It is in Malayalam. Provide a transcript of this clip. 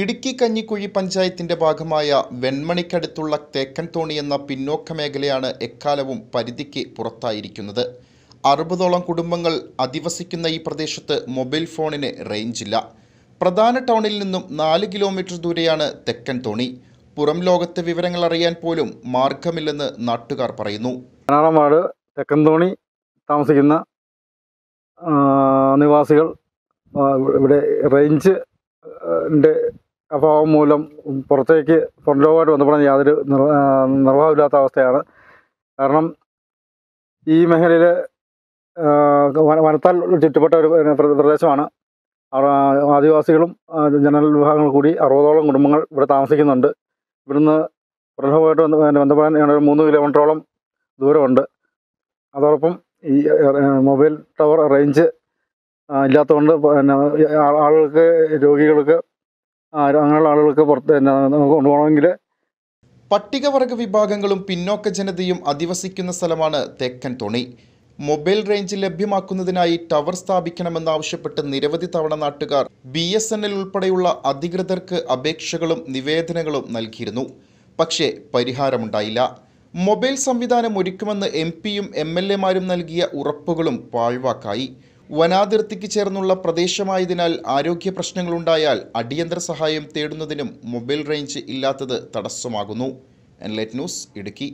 ഇടുക്കി കഞ്ഞിക്കുഴി പഞ്ചായത്തിന്റെ ഭാഗമായ വെൺമണിക്കടുത്തുള്ള തേക്കൻതോണി എന്ന പിന്നോക്ക മേഖലയാണ് എക്കാലവും പരിധിക്ക് പുറത്തായിരിക്കുന്നത് അറുപതോളം കുടുംബങ്ങൾ അധിവസിക്കുന്ന ഈ പ്രദേശത്ത് മൊബൈൽ ഫോണിന് റേഞ്ചില്ല പ്രധാന ടൗണിൽ നിന്നും നാല് കിലോമീറ്റർ ദൂരെയാണ് തെക്കൻ തോണി പുറം ലോകത്തെ വിവരങ്ങൾ അറിയാൻ പോലും മാർഗമില്ലെന്ന് നാട്ടുകാർ പറയുന്നു പതിനാറാം തെക്കൻ തോണി താമസിക്കുന്ന നിവാസികൾ ഇവിടെ റേഞ്ച് അഭാവം മൂലം പുറത്തേക്ക് പുറംലോകമായിട്ട് ബന്ധപ്പെടാൻ യാതൊരു നിർവാഹമില്ലാത്ത അവസ്ഥയാണ് കാരണം ഈ മേഖലയിൽ വനത്താൽ ചുറ്റപ്പെട്ട ഒരു പ്രദേശമാണ് ആദിവാസികളും ജനറൽ വിഭാഗങ്ങൾ കൂടി അറുപതോളം കുടുംബങ്ങൾ ഇവിടെ താമസിക്കുന്നുണ്ട് ഇവിടുന്ന് പ്രലോഭമായിട്ട് ബന്ധപ്പെടാൻ ഒരു മൂന്ന് കിലോമീറ്ററോളം ദൂരമുണ്ട് അതോടൊപ്പം ഈ മൊബൈൽ ടവർ റേഞ്ച് ഇല്ലാത്തതുകൊണ്ട് പിന്നെ ആളുകൾക്ക് രോഗികൾക്ക് അങ്ങനെയുള്ള ആളുകൾക്ക് പുറത്ത് കൊണ്ടുപോകണമെങ്കിൽ പട്ടികവർഗ വിഭാഗങ്ങളും പിന്നോക്ക ജനതയും അധിവസിക്കുന്ന സ്ഥലമാണ് തെക്കൻ തുണി മൊബൈൽ റേഞ്ച് ലഭ്യമാക്കുന്നതിനായി ടവർ സ്ഥാപിക്കണമെന്നാവശ്യപ്പെട്ട് നിരവധി തവണ നാട്ടുകാർ ബി എസ് എൻ എൽ ഉൾപ്പെടെയുള്ള അധികൃതർക്ക് അപേക്ഷകളും നിവേദനങ്ങളും നൽകിയിരുന്നു പക്ഷേ പരിഹാരമുണ്ടായില്ല മൊബൈൽ സംവിധാനം ഒരുക്കുമെന്ന് എം പിയും എം എൽ എമാരും നൽകിയ ഉറപ്പുകളും പാഴ്വാക്കായി വനാതിർത്തിക്ക് ചേർന്നുള്ള പ്രദേശമായതിനാൽ ആരോഗ്യ പ്രശ്നങ്ങളുണ്ടായാൽ അടിയന്തര സഹായം തേടുന്നതിനും മൊബൈൽ റേഞ്ച് ഇല്ലാത്തത് തടസ്സമാകുന്നു എൻലൈറ്റ് ന്യൂസ് ഇടുക്കി